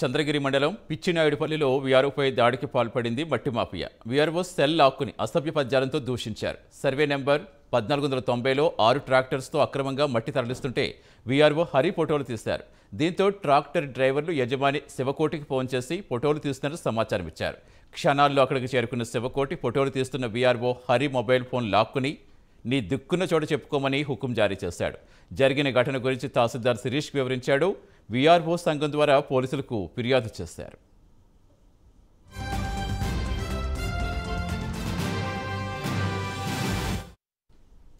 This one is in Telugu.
చంద్రగిరి మండలం పిచ్చినాయుడుపల్లిలో వీఆర్ఓపై దాడికి పాల్పడింది మట్టి మాఫియా వీఆర్ఓ సెల్ లాక్కుని అసభ్య పద్యాలంతో దూషించారు సర్వే నెంబర్ పద్నాలుగు వందల తొంభైలో ఆరు ట్రాక్టర్స్తో అక్రమంగా మట్టి తరలిస్తుంటే వీఆర్ఓ హరి ఫోటోలు తీశారు దీంతో ట్రాక్టర్ డ్రైవర్లు యజమాని శివకోటికి ఫోన్ చేసి ఫోటోలు తీస్తున్నట్టు సమాచారం ఇచ్చారు క్షణాల్లో అక్కడికి చేరుకున్న శివకోటి ఫోటోలు తీస్తున్న వీఆర్ఓ హరి మొబైల్ ఫోన్ లాక్కుని నీ దిక్కున్న చోట చెప్పుకోమని హుకుం జారీ చేశాడు జరిగిన ఘటన గురించి తహసీల్దార్ శిరీష్కి వివరించాడు వీఆర్ఓ సంఘం ద్వారా పోలీసులకు ఫిర్యాదు చేశారు